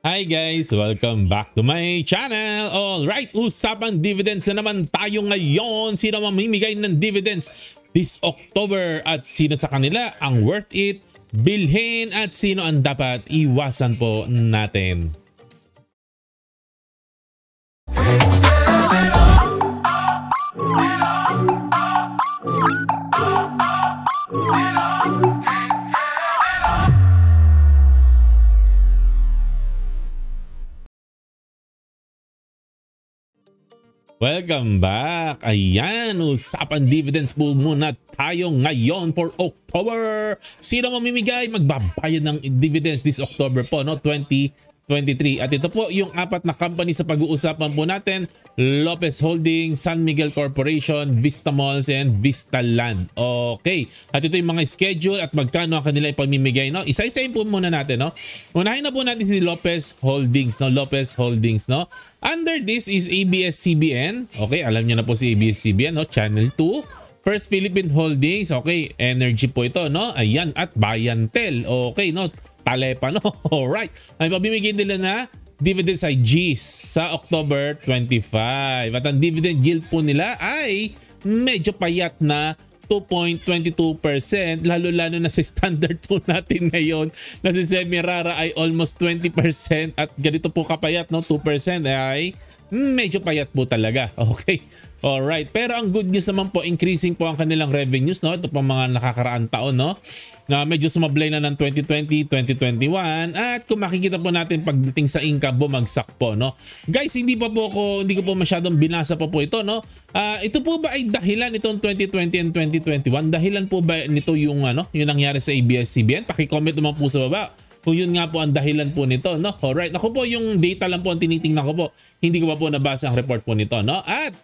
Hi guys! Welcome back to my channel! Alright, usapan dividends na naman tayo ngayon. Sino mamimigay ng dividends this October at sino sa kanila ang worth it bilhin at sino ang dapat iwasan po natin. Welcome back! Ayan, usapan dividends po muna tayo ngayon for October. Sino mamimigay? Magbabayad ng dividends this October po, no? 20 2023. At ito po yung apat na company sa pag-uusapan po natin. Lopez Holding, San Miguel Corporation, Vista Malls, and Vista Land. Okay. At ito yung mga schedule at magkano ang kanila ipamimigay. No? Isa-isayin po muna natin. No? Unahin na po natin si Lopez Holdings. No? Lopez Holdings. No? Under this is ABS-CBN. Okay, alam niyo na po si ABS-CBN. No? Channel 2. First Philippine Holdings, okay, energy po ito, no? Ayan, at Bayantel, okay, no? Talepano. Alright. Ay pabimigay nila na dividends ay G's sa October 25. At ang dividend yield po nila ay medyo payat na 2.22% lalo-lalo na sa si standard po natin ngayon na si Semirara ay almost 20% at ganito po kapayat no 2% ay medyo payat po talaga. Okay. All right. pero ang good news naman po, increasing po ang kanilang revenues, no? Ito po mga nakakaraang taon, no? Na medyo sumablay na ng 2020, 2021, at kung makikita po natin pagdating sa income, bumagsak po, no? Guys, hindi pa po ako hindi ko po masyadong binasa pa po ito, no? Uh, ito po ba ay dahilan itong 2020 and 2021? Dahilan po ba nito yung, ano, yung nangyari sa ABS-CBN? Paki-comment naman po sa baba kung yun nga po ang dahilan po nito, no? All right. ako po yung data lang po ang tinitingnan ko po. Hindi ko pa po nabasa ang report po nito, no? At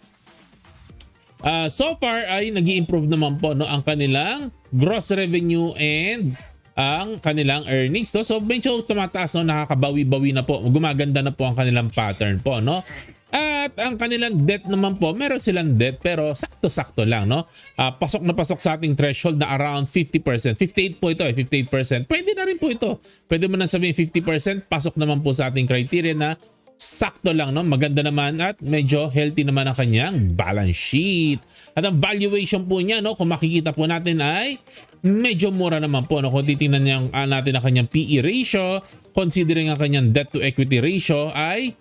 Uh, so far ay nag improve naman po no ang kanilang gross revenue and ang kanilang earnings to. So medyo tumataas no nakakabawi-bawi na po. Gumaganda na po ang kanilang pattern po no. At ang kanilang debt naman po, meron silang debt pero sakto-sakto lang no. Uh, pasok na pasok sa ating threshold na around 50%. 58 po ito eh, 58%. Pwede na rin po ito. Pwede mo na sabihin 50%, pasok naman po sa ating criteria na sakto lang no maganda naman at medyo healthy naman ang kanyang balance sheet at ang valuation po niya no kung makikita po natin ay medyo mura naman po no kung titingnan niya uh, natin ang kanyang PE ratio considering ang kanyang debt to equity ratio ay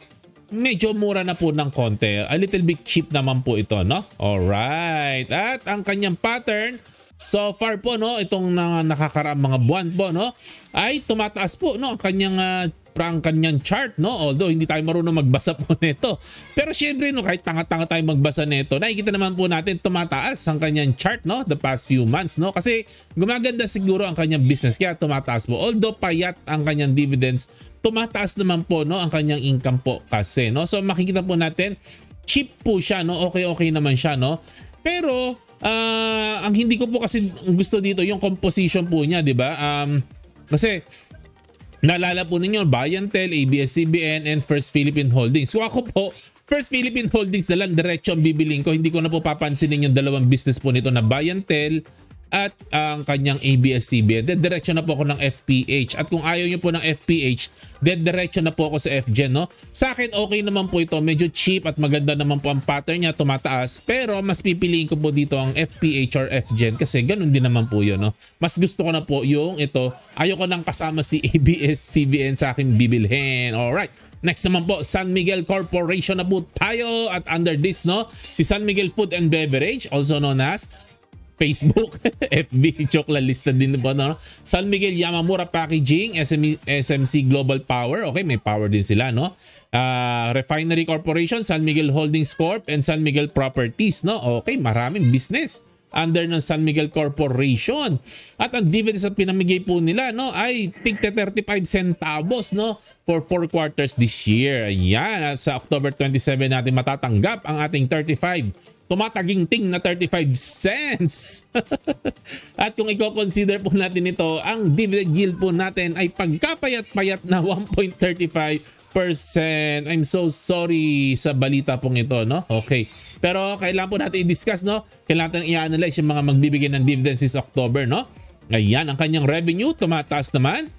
medyo mura na po ng konti a little bit cheap naman po ito no alright at ang kanyang pattern So far po no, itong na nakakaraang mga buwan po no, ay tumataas po no ang kanyang uh, ang kanyang chart, no? Although hindi tayo marunong magbasa po nito. Pero syempre, no, kahit tanga-tanga tayo magbasa nito, nakikita naman po natin tumataas ang kanyang chart, no? The past few months, no? Kasi gumaganda siguro ang kanyang business kaya tumataas po. Although payat ang kanyang dividends, tumataas naman po, no? Ang kanyang income po kasi, no? So makikita po natin, cheap po siya, no? Okay-okay naman siya, no? Pero uh, ang hindi ko po kasi gusto dito yung composition po niya, 'di ba? Um kasi Naalala po ninyo, Bayantel, ABS-CBN, and First Philippine Holdings. So ako po, First Philippine Holdings na lang, diretso ang bibiling ko. Hindi ko na po papansinin yung dalawang business po nito na Bayantel at ang kanyang ABS-CBN. Then diretso na po ako ng FPH. At kung ayaw nyo po ng FPH, then diretso na po ako sa FGen. No? Sa akin, okay naman po ito. Medyo cheap at maganda naman po ang pattern niya, tumataas. Pero mas pipiliin ko po dito ang FPH or FGen kasi ganun din naman po yun. No? Mas gusto ko na po yung ito. Ayoko nang kasama si ABS-CBN sa akin bibilhin. Alright. Next naman po, San Miguel Corporation na po tayo at under this, no? Si San Miguel Food and Beverage, also known as Facebook, FB, Chokla listed din ba No? San Miguel Yamamura Packaging, SM, SMC Global Power. Okay, may power din sila, no? Uh, Refinery Corporation, San Miguel Holdings Corp, and San Miguel Properties, no? Okay, maraming business under ng San Miguel Corporation. At ang dividends na pinamigay po nila no ay tig 35 centavos no for 4 quarters this year. Yan at sa October 27 natin matatanggap ang ating 35 tumataginting na 35 cents. At kung i-consider po natin ito, ang dividend yield po natin ay pagkapayat-payat na 1.35%. I'm so sorry sa balita pong ito, no? Okay. Pero kailangan po natin i-discuss, no? Kailangan natin i-analyze yung mga magbibigay ng dividends this October, no? Ayan, ang kanyang revenue tumataas naman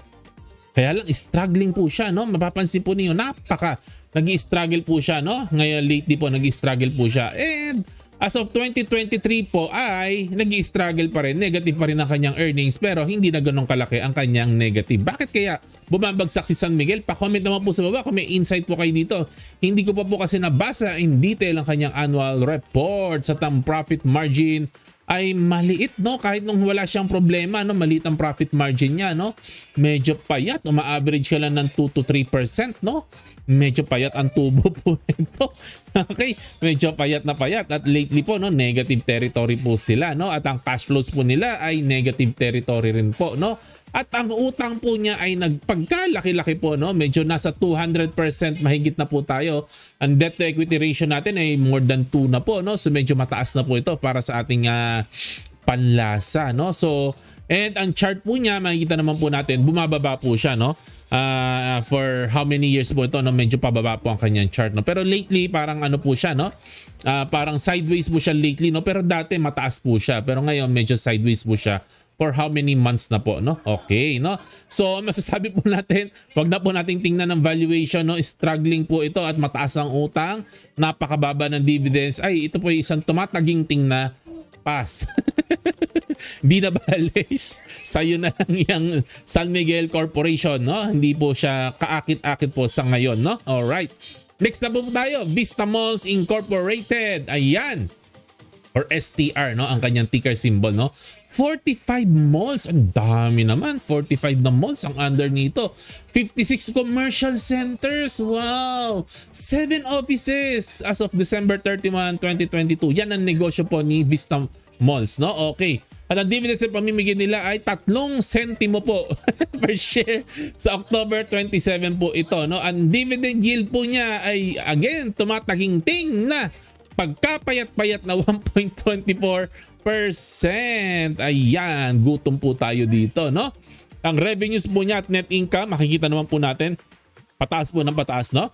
kaya lang struggling po siya no. Mapapansin po niyo napaka nag-struggle po siya no. Ngayon lately po nag-struggle po siya. And As of 2023 po ay nag-struggle pa rin, negative pa rin ang kanyang earnings pero hindi na ganun kalaki ang kanyang negative. Bakit kaya bumabagsak si San Miguel? Pa-comment naman po sa baba kung may insight po kayo dito. Hindi ko pa po kasi nabasa in detail ang kanyang annual report sa tam profit margin ay maliit no kahit nung wala siyang problema no maliit ang profit margin niya no medyo payat uma-average siya lang ng 2 to 3% no medyo payat ang tubo po nito okay medyo payat na payat at lately po no negative territory po sila no at ang cash flows po nila ay negative territory rin po no at ang utang po niya ay nagpagkalaki-laki po, no? Medyo nasa 200% mahigit na po tayo. Ang debt to equity ratio natin ay more than 2 na po, no? So medyo mataas na po ito para sa ating uh, panlasa, no? So, and ang chart po niya, makikita naman po natin, bumababa po siya, no? Uh, for how many years po ito, no? Medyo pababa po ang kanyang chart, no? Pero lately, parang ano po siya, no? Uh, parang sideways po siya lately, no? Pero dati, mataas po siya. Pero ngayon, medyo sideways po siya for how many months na po, no? Okay, no? So, masasabi po natin, wag na po nating tingnan ng valuation, no? Struggling po ito at mataas ang utang, napakababa ng dividends. Ay, ito po ay isang tumataging ting na pass. Hindi na balays. Sa'yo na lang yung San Miguel Corporation, no? Hindi po siya kaakit-akit po sa ngayon, no? all right Next na po tayo, Vista Malls Incorporated. Ayan or STR no ang kanyang ticker symbol no 45 malls ang dami naman 45 na malls ang under nito 56 commercial centers wow 7 offices as of December 31 2022 yan ang negosyo po ni Vista Malls no okay at ang dividends na pamimigay nila ay tatlong sentimo po per share sa October 27 po ito. No? Ang dividend yield po niya ay again tumataking-ting na pagkapayat-payat na 1.24%. Ayan, gutom po tayo dito, no? Ang revenues po niya at net income, makikita naman po natin, pataas po ng pataas, no?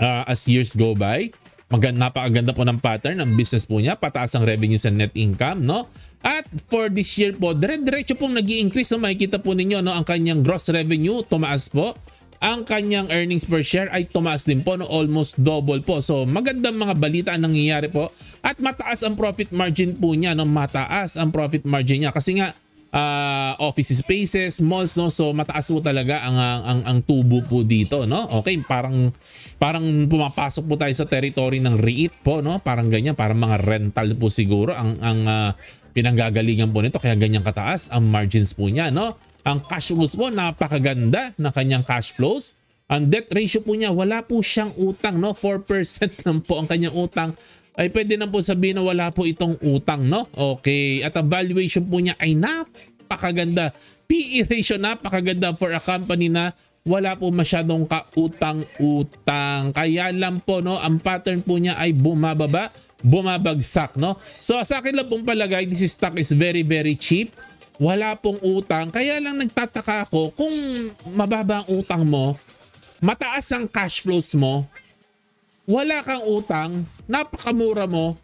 Uh, as years go by. Maganda, napakaganda po ng pattern ng business po niya. Pataas ang revenues and net income, no? At for this year po, dire-diretso pong nag increase no? Makikita po ninyo, no? Ang kanyang gross revenue, tumaas po ang kanyang earnings per share ay tumaas din po ng almost double po. So magandang mga balita ang nangyayari po at mataas ang profit margin po niya. No? Mataas ang profit margin niya kasi nga uh, office spaces, malls no. So mataas po talaga ang ang ang, ang tubo po dito, no? Okay, parang parang pumapasok po tayo sa territory ng REIT po, no? Parang ganyan, parang mga rental po siguro ang ang uh, pinanggagalingan po nito kaya ganyan kataas ang margins po niya, no? Ang cash flows po, napakaganda ng kanyang cash flows. Ang debt ratio po niya, wala po siyang utang, no? 4% lang po ang kanyang utang. Ay pwede na po sabihin na wala po itong utang, no? Okay. At ang valuation po niya ay napakaganda. PE ratio napakaganda for a company na wala po masyadong kautang-utang. Kaya lang po, no, ang pattern po niya ay bumababa, bumabagsak, no? So, sa akin lang pong palagay, this stock is very, very cheap wala pong utang. Kaya lang nagtataka ako kung mababa ang utang mo, mataas ang cash flows mo, wala kang utang, napakamura mo,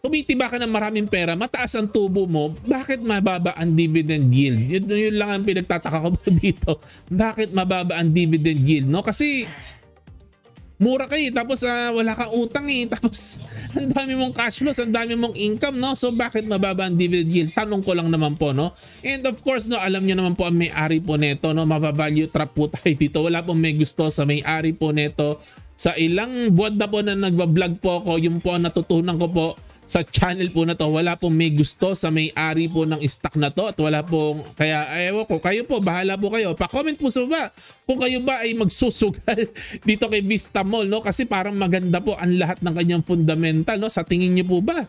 tumitiba ka ng maraming pera, mataas ang tubo mo, bakit mababa ang dividend yield? Yun, yun lang ang pinagtataka ko dito. Bakit mababa ang dividend yield? No? Kasi mura ka eh, tapos uh, wala kang utang eh, tapos ang dami mong cash flow ang dami mong income, no? So bakit mababa ang dividend yield? Tanong ko lang naman po, no? And of course, no, alam niyo naman po ang may-ari po nito, no? Mabavalue trap po tayo dito. Wala pong may gusto sa may-ari po nito. Sa ilang buwan na po na nagba-vlog po ako, yung po natutunan ko po, sa channel po na to wala pong may gusto sa may-ari po ng stock na to at wala pong kaya ewan ko kayo po bahala po kayo pa-comment po sa baba kung kayo ba ay magsusugal dito kay Vista Mall no kasi parang maganda po ang lahat ng kanyang fundamental no sa tingin niyo po ba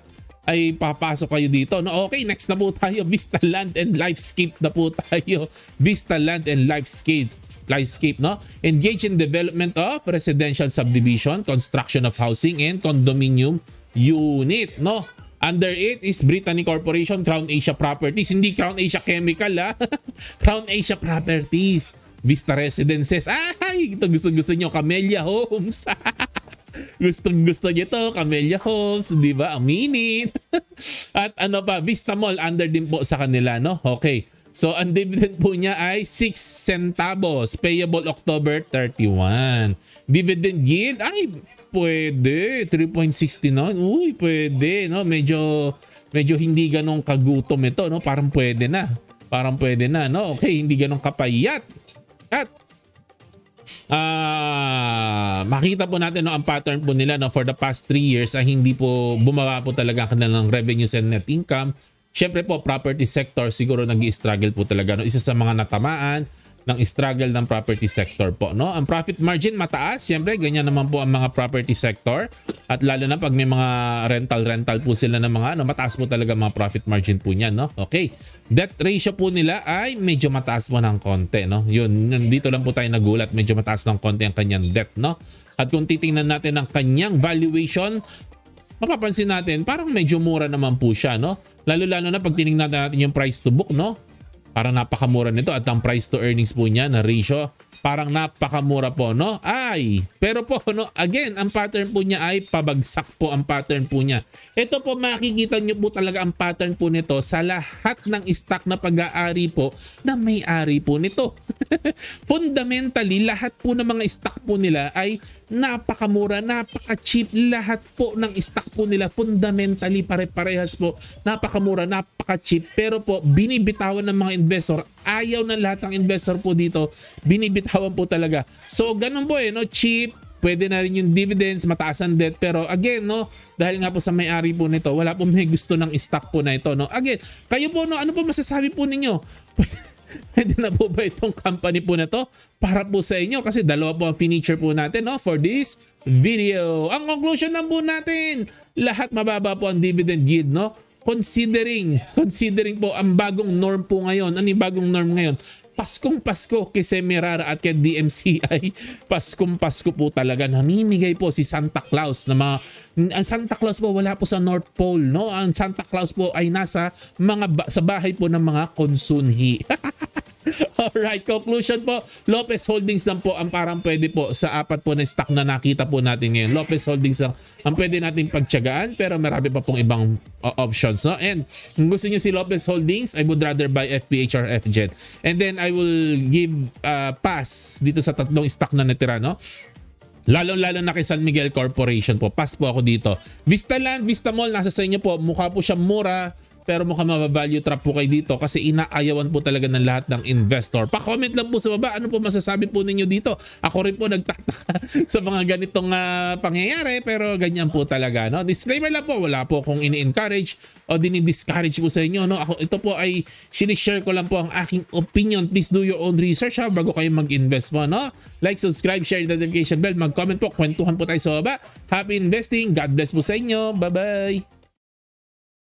ay papasok kayo dito. No, okay, next na po tayo. Vista Land and Lifescape na po tayo. Vista Land and Lifescape. Lifescape, no? Engage in development of residential subdivision, construction of housing, and condominium unit, no? Under it is Brittany Corporation, Crown Asia Properties. Hindi Crown Asia Chemical, ha? Ah. Crown Asia Properties. Vista Residences. Ay, ito gusto-gusto nyo. Camellia Homes. Gustong-gusto niyo to, Camellia Homes, 'di ba? Aminin. At ano pa, Vista Mall under din po sa kanila, no? Okay. So, ang dividend po niya ay 6 centavos, payable October 31. Dividend yield ay pwede. 3.69. Uy, pwede. No? Medyo, medyo hindi ganong kagutom ito. No? Parang pwede na. Parang pwede na. No? Okay, hindi ganong kapayat. At Ah, uh, makita po natin no ang pattern po nila no for the past 3 years ay ah, hindi po bumaba po talaga ang kanilang revenues and net income. Syempre po property sector siguro nag struggle po talaga no isa sa mga natamaan ng struggle ng property sector po. No? Ang profit margin mataas, siyempre ganyan naman po ang mga property sector at lalo na pag may mga rental-rental po sila ng mga ano, mataas po talaga mga profit margin po niyan. No? Okay, debt ratio po nila ay medyo mataas po ng konti. No? Yun, dito lang po tayo nagulat, medyo mataas ng konti ang kanyang debt. No? At kung titingnan natin ang kanyang valuation, mapapansin natin parang medyo mura naman po siya. No? Lalo-lalo na pag tinignan natin yung price to book, no? Parang napakamura nito at ang price to earnings po niya na ratio parang napakamura po no ay pero po no again ang pattern po niya ay pabagsak po ang pattern po niya ito po makikita niyo po talaga ang pattern po nito sa lahat ng stock na pag-aari po na may-ari po nito fundamentally lahat po ng mga stock po nila ay napakamura, napaka-cheap lahat po ng stock po nila fundamentally pare-parehas po napakamura, napaka-cheap pero po binibitawan ng mga investor ayaw na lahat ng investor po dito binibitawan po talaga so ganun po eh, no? cheap pwede na rin yung dividends, mataas ang debt. Pero again, no, dahil nga po sa may-ari po nito, wala po may gusto ng stock po na ito. No? Again, kayo po, no, ano po masasabi po ninyo? Pwede na po ba itong company po na to para po sa inyo? Kasi dalawa po ang furniture po natin no? for this video. Ang conclusion lang po natin, lahat mababa po ang dividend yield. No? Considering, considering po ang bagong norm po ngayon. Ano yung bagong norm ngayon? Paskong Pasko kay Semirara at kay DMCI. Paskong Pasko po talaga. Namimigay po si Santa Claus na mga ang Santa Claus po wala po sa North Pole, no? Ang Santa Claus po ay nasa mga ba- sa bahay po ng mga konsunhi. Alright, conclusion po. Lopez Holdings lang po ang parang pwede po sa apat po na stock na nakita po natin ngayon. Lopez Holdings lang ang pwede natin pagtsagaan pero marami pa pong ibang uh, options. No? And kung gusto niyo si Lopez Holdings, I would rather buy FPH or FJet. And then I will give uh, pass dito sa tatlong stock na natira. No? Lalo-lalo na kay San Miguel Corporation po. Pass po ako dito. Vista Land, Vista Mall, nasa sa inyo po. Mukha po siya mura pero mukhang mabavalue trap po kayo dito kasi inaayawan po talaga ng lahat ng investor. Pa-comment lang po sa baba ano po masasabi po ninyo dito. Ako rin po nagtataka sa mga ganitong uh, pangyayari pero ganyan po talaga. No? Disclaimer lang po, wala po akong ini-encourage o dinidiscourage po sa inyo. No? Ako, ito po ay sinishare ko lang po ang aking opinion. Please do your own research ha, bago kayo mag-invest po. No? Like, subscribe, share the notification bell, mag-comment po, kwentuhan po tayo sa baba. Happy investing! God bless po sa inyo! Bye-bye!